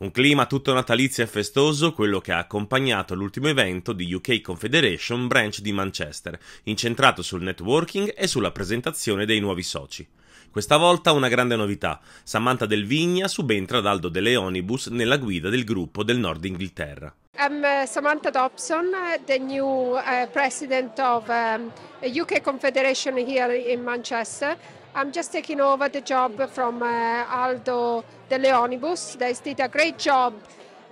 Un clima tutto natalizio e festoso, quello che ha accompagnato l'ultimo evento di UK Confederation Branch di Manchester, incentrato sul networking e sulla presentazione dei nuovi soci. Questa volta una grande novità, Samantha Del Vigna subentra ad Aldo De Leonibus nella guida del gruppo del Nord Inghilterra. I'm uh, Samantha Dobson, uh, the new uh, president of um, UK Confederation here in Manchester. I'm just taking over the job from uh, Aldo De Leonibus. They did a great job.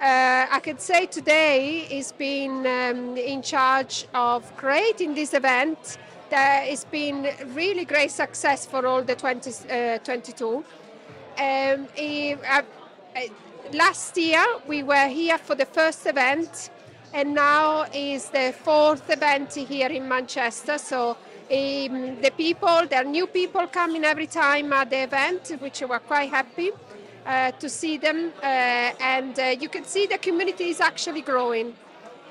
Uh, I can say today he's been um, in charge of creating this event. it's been really great success for all the 20, uh, Um, Last year we were here for the first event and now is the fourth event here in Manchester. So um, the people, there are new people coming every time at the event, which we're quite happy uh, to see them. Uh, and uh, you can see the community is actually growing.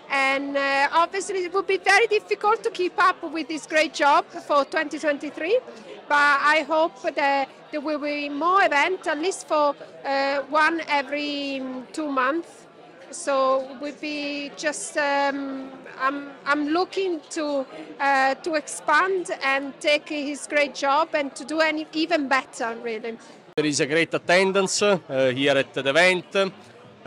And uh, obviously, it would be very difficult to keep up with this great job for 2023 but I hope that there will be more events, at least for uh, one every two months. So we'll be just um, I'm I'm looking to uh, to expand and take his great job and to do any even better really. There is a great attendance uh, here at the event.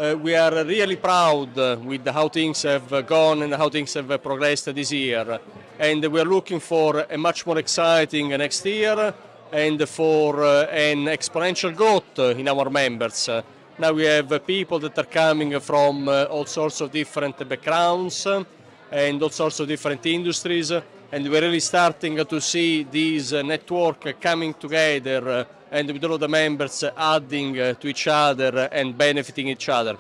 Uh, we are really proud with how things have gone and how things have progressed this year. And we are looking for a much more exciting next year and for uh, an exponential growth in our members. Now we have people that are coming from uh, all sorts of different backgrounds and eh, all sorts of different industries. And we're really starting to see these eh, network coming together eh, and with all the members adding to each other and benefiting each other.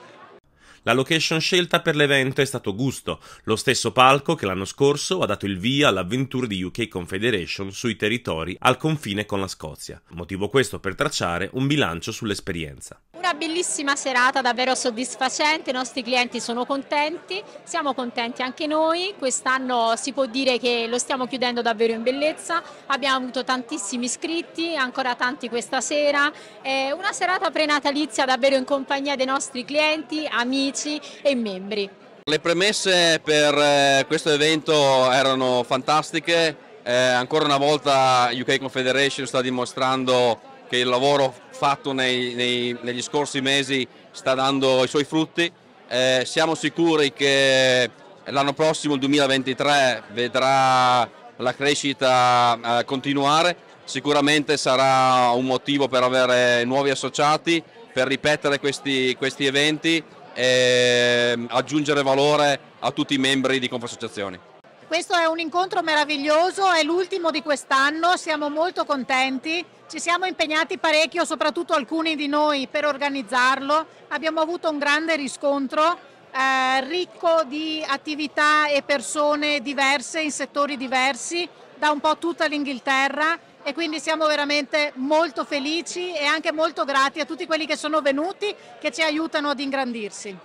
La location scelta per l'evento è stato Gusto, lo stesso palco che l'anno scorso ha dato il via all'avventura di UK Confederation sui territori al confine con la Scozia. Motivo questo per tracciare un bilancio sull'esperienza. Una bellissima serata, davvero soddisfacente, i nostri clienti sono contenti, siamo contenti anche noi, quest'anno si può dire che lo stiamo chiudendo davvero in bellezza, abbiamo avuto tantissimi iscritti, ancora tanti questa sera, è una serata prenatalizia davvero in compagnia dei nostri clienti, amici, amici e membri. Le premesse per eh, questo evento erano fantastiche, eh, ancora una volta UK Confederation sta dimostrando che il lavoro fatto nei, nei, negli scorsi mesi sta dando i suoi frutti, eh, siamo sicuri che l'anno prossimo, il 2023, vedrà la crescita eh, continuare, sicuramente sarà un motivo per avere nuovi associati, per ripetere questi, questi eventi e ehm, aggiungere valore a tutti i membri di Confassociazioni. Questo è un incontro meraviglioso, è l'ultimo di quest'anno, siamo molto contenti, ci siamo impegnati parecchio, soprattutto alcuni di noi, per organizzarlo, abbiamo avuto un grande riscontro eh, ricco di attività e persone diverse in settori diversi da un po' tutta l'Inghilterra e quindi siamo veramente molto felici e anche molto grati a tutti quelli che sono venuti che ci aiutano ad ingrandirsi.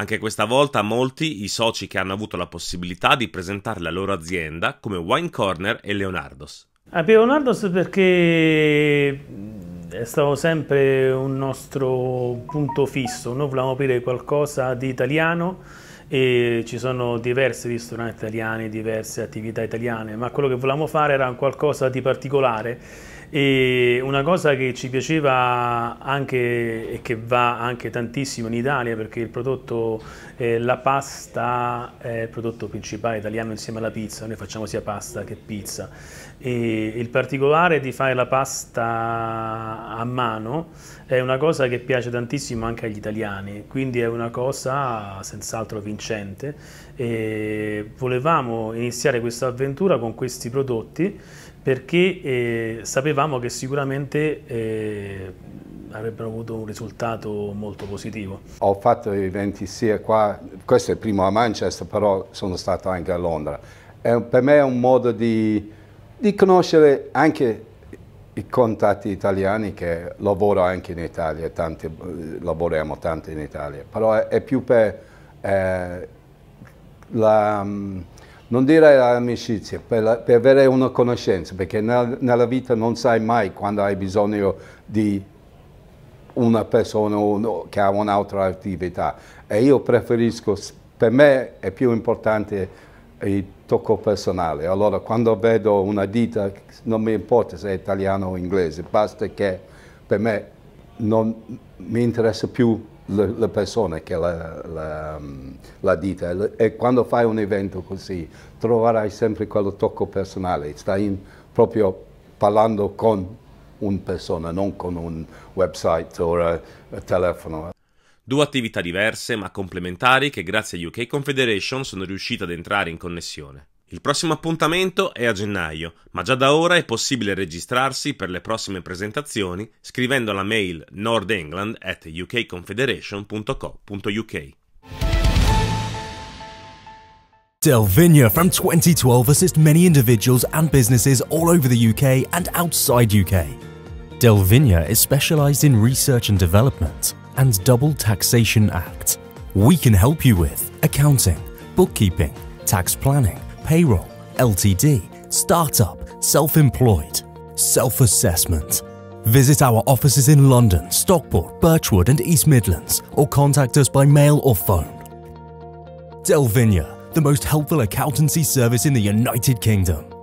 Anche questa volta molti i soci che hanno avuto la possibilità di presentare la loro azienda come Wine Corner e Leonardos. A ah, Leonardos perché è eh, stato sempre un nostro punto fisso, noi volevamo aprire qualcosa di italiano e ci sono diversi ristoranti italiani, diverse attività italiane, ma quello che volevamo fare era qualcosa di particolare e una cosa che ci piaceva anche e che va anche tantissimo in Italia perché il prodotto, eh, la pasta è il prodotto principale italiano insieme alla pizza, noi facciamo sia pasta che pizza. E il particolare di fare la pasta a mano è una cosa che piace tantissimo anche agli italiani, quindi è una cosa senz'altro vincente. E volevamo iniziare questa avventura con questi prodotti perché eh, sapevamo che sicuramente eh, avrebbero avuto un risultato molto positivo. Ho fatto i 26 qua, questo è il primo a Manchester, però sono stato anche a Londra. È, per me è un modo di, di conoscere anche i contatti italiani che lavoro anche in Italia, tanti, lavoriamo tanto in Italia, però è, è più per eh, la mm, non dire amicizia, per, la, per, avere una conoscenza, perché nella, nella vita non sai mai quando hai bisogno di una persona che ha un'altra attività. E io preferisco, per me è più importante il tocco personale. Allora quando vedo una ditta, non mi importa se è italiano o inglese, basta che per me non mi interessa più le, le persone che la, la, la dita e quando fai un evento così troverai sempre quello tocco personale, stai in, proprio parlando con una persona, non con un website o un eh, telefono. Due attività diverse ma complementari che grazie a UK Confederation sono riuscite ad entrare in connessione. Il prossimo appuntamento è a gennaio, ma già da ora è possibile registrarsi per le prossime presentazioni scrivendo la mail nordengland at ukconfederation.co.uk. Delvinia from 2012 assists many individuals and businesses all over the UK and outside UK. Delvinia is specialized in research and development and Double Taxation Act. We can help you with accounting, bookkeeping, tax planning, payroll, LTD, startup, self employed, self assessment. Visit our offices in London, Stockport, Birchwood, and East Midlands, or contact us by mail or phone. Delvinia, the most helpful accountancy service in the United Kingdom.